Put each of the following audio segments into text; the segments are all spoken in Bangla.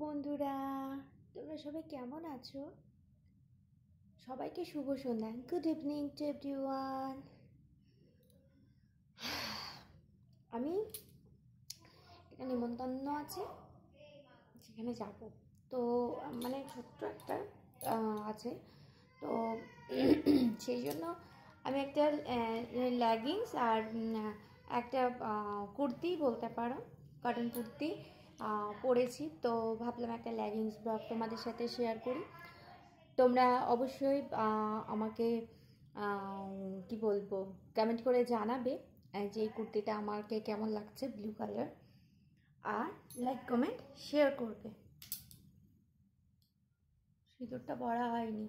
বন্ধুরা তোমরা সবাই কেমন আছো সবাইকে শুভ সন্ধ্যা গুড ইভিনিং টু এভরিওয়ান আমি একটা নিমন্ত্রণ আছে সেখানে যাব তো মানে ছোট্ট একটা আছে তো সেই জন্য আমি একটা লেগিংস আর একটা কুর্তি বলতে পারো কটন কুর্তি পরেছি তো ভাবলাম একটা লেগিংস ব্লগ তোমাদের সাথে শেয়ার করি তোমরা অবশ্যই আমাকে কি বলবো কমেন্ট করে জানাবে যে এই কুর্তিটা আমাকে কেমন লাগছে ব্লু কালার আর লাইক কমেন্ট শেয়ার করবে সিঁদুরটা পরা হয়নি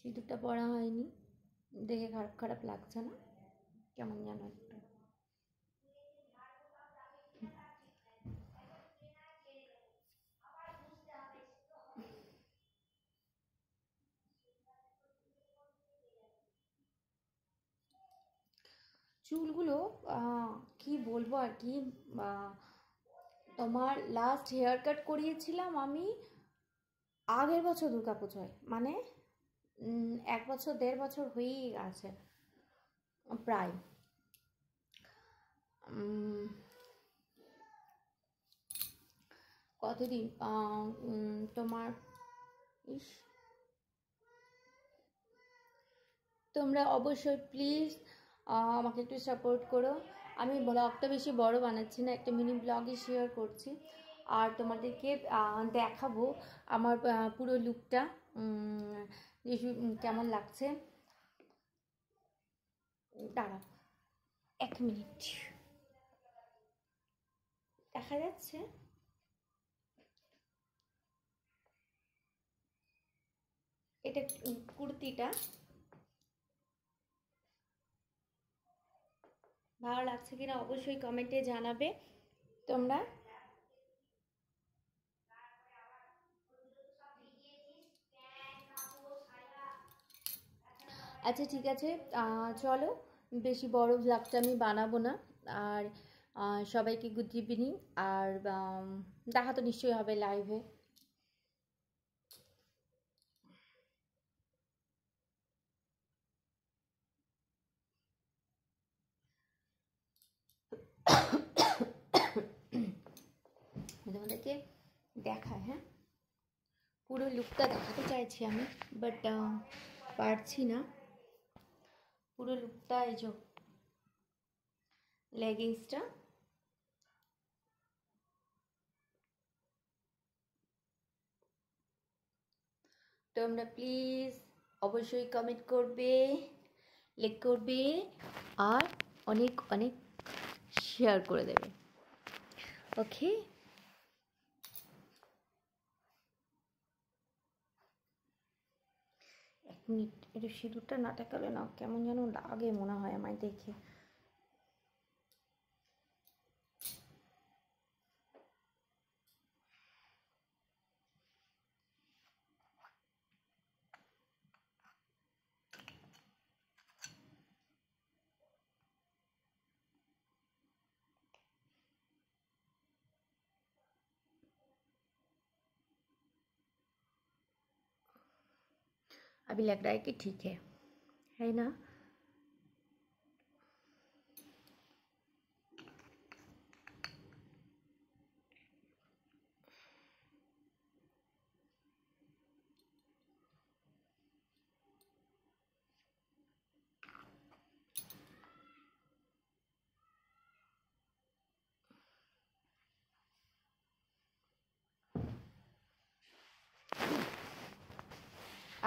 সিঁদুরটা পরা হয়নি দেখে খারাপ খারাপ লাগছে না কেমন জানো চুলগুলো কি বলবো আর কি তোমার লাস্ট হেয়ার কাট করিয়েছিলাম আমি আগের বছর দুর্গাপুজোয় মানে এক বছর দেড় বছর হয়েই আছে প্রায় কতদিন তোমার ইস তোমরা অবশ্যই প্লিজ আমাকে একটু সাপোর্ট করো আমি ব্লগটা বেশি বড় বানাচ্ছি না একটা মিনি ব্লগই শেয়ার করছি আর তোমাদেরকে দেখাবো আমার পুরো লুকটা কেমন লাগছে দাঁড়াও এক মিনিট দেখা যাচ্ছে এটা কুর্তিটা ভালো লাগছে কিনা অবশ্যই কমেন্টে জানাবে তোমরা আচ্ছা ঠিক আছে চলো বেশি বড় ব্লগটা আমি বানাবো না আর সবাইকে গুড ইভিনিং আর দেখা তো নিশ্চয়ই হবে লাইভে থাক হ্যাঁ পুরো লুকটা দেখাতে চাইছি আমি বাট পারছিনা পুরো লুকটা এই যে লেগিস্টা তোমরা প্লিজ অবশ্যই কমেন্ট করবে লাইক করবে আর অনেক অনেক শেয়ার করে দেবে ওকে এক মিনিট একটু সিঁদুরটা না টাকালে না কেমন যেন লাগে মনে হয় আমায় দেখে अभी लग रहा है कि ठीक है है ना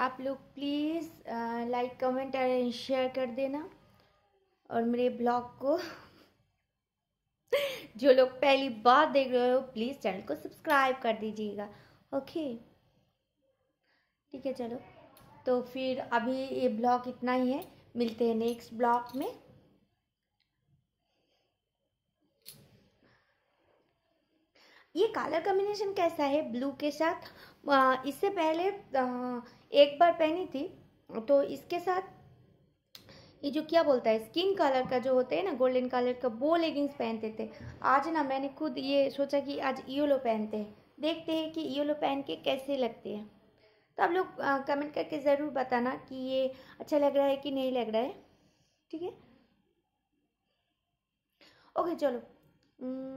आप लोग please like comment and share कर देना और मेरे ब्लॉग को जो लोग पहली बार देख रहे हो प्लीज़ चैनल को सब्सक्राइब कर दीजिएगा ओके ठीक है चलो तो फिर अभी ये ब्लॉग इतना ही है मिलते हैं नेक्स्ट ब्लॉग में ये कलर कॉम्बिनेशन कैसा है ब्लू के साथ uh, इससे पहले आ, uh, एक बार पहनी थी तो इसके साथ ये जो क्या बोलता है स्किन कलर का जो होते हैं ना गोल्डन कलर का वो लेगिंग्स पहनते थे आज ना मैंने खुद ये सोचा कि आज योलो पहनते हैं देखते हैं कि योलो पहन के कैसे लगते हैं तो आप लोग कमेंट करके ज़रूर बताना कि ये अच्छा लग रहा है कि नहीं लग रहा है ठीक है ओके चलो